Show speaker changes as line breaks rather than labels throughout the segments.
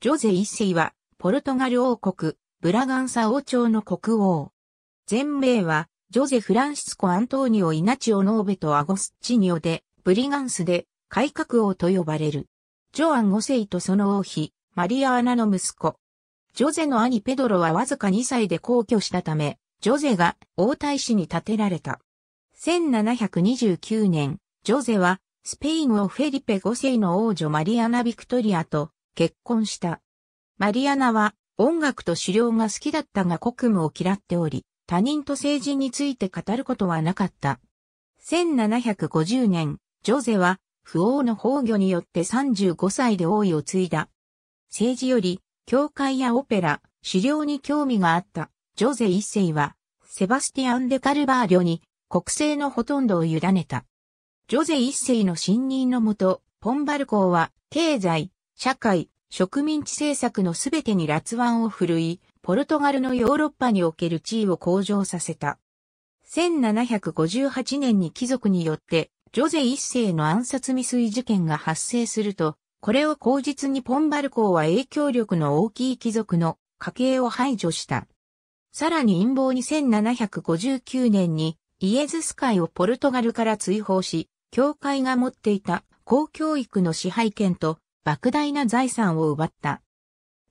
ジョゼ一世は、ポルトガル王国、ブラガンサ王朝の国王。全名は、ジョゼ・フランシスコ・アントーニオ・イナチオ・ノーベとアゴスチニオで、ブリガンスで、改革王と呼ばれる。ジョアン五世とその王妃、マリア・アナの息子。ジョゼの兄ペドロはわずか2歳で皇居したため、ジョゼが王太子に建てられた。1729年、ジョゼは、スペイン王フェリペ五世の王女マリアナ・ビクトリアと、結婚した。マリアナは音楽と狩猟が好きだったが国務を嫌っており、他人と政治について語ることはなかった。1750年、ジョゼは不王の崩御によって35歳で王位を継いだ。政治より、教会やオペラ、狩猟に興味があったジョゼ一世は、セバスティアン・デ・カルバーリョに国政のほとんどを委ねた。ジョゼ一世の信任のもと、ポンバルーは経済、社会、植民地政策のすべてに辣腕を振るい、ポルトガルのヨーロッパにおける地位を向上させた。1758年に貴族によって、ジョゼ一世の暗殺未遂事件が発生すると、これを口実にポンバル公は影響力の大きい貴族の家系を排除した。さらに陰謀に1759年にイエズス会をポルトガルから追放し、教会が持っていた公教育の支配権と莫大な財産を奪った。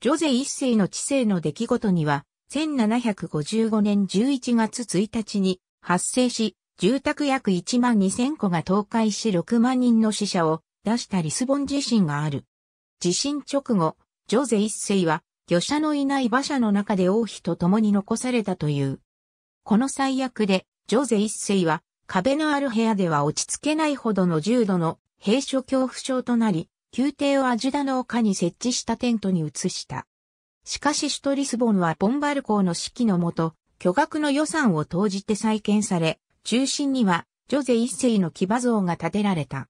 ジョゼ一世の治世の出来事には、1755年11月1日に発生し、住宅約1万2000戸が倒壊し6万人の死者を出したリスボン地震がある。地震直後、ジョゼ一世は、魚者のいない馬車の中で王妃と共に残されたという。この最悪で、ジョゼ一世は、壁のある部屋では落ち着けないほどの重度の閉所恐怖症となり、宮廷をアジュダの丘に設置したテントに移した。しかし首都リスボンはポンバル公の指揮のもと、巨額の予算を投じて再建され、中心にはジョゼ一世の騎馬像が建てられた。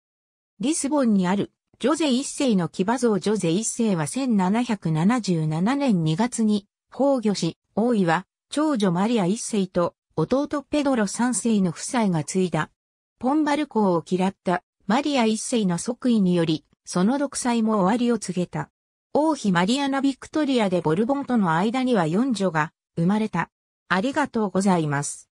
リスボンにあるジョゼ一世の騎馬像ジョゼ一世は1777年2月に崩御し、王位は長女マリア一世と弟ペドロ三世の夫妻が継いだ。ポンバル公を嫌ったマリア一世の即位によりその独裁も終わりを告げた。王妃マリアナ・ビクトリアでボルボンとの間には四女が生まれた。ありがとうございます。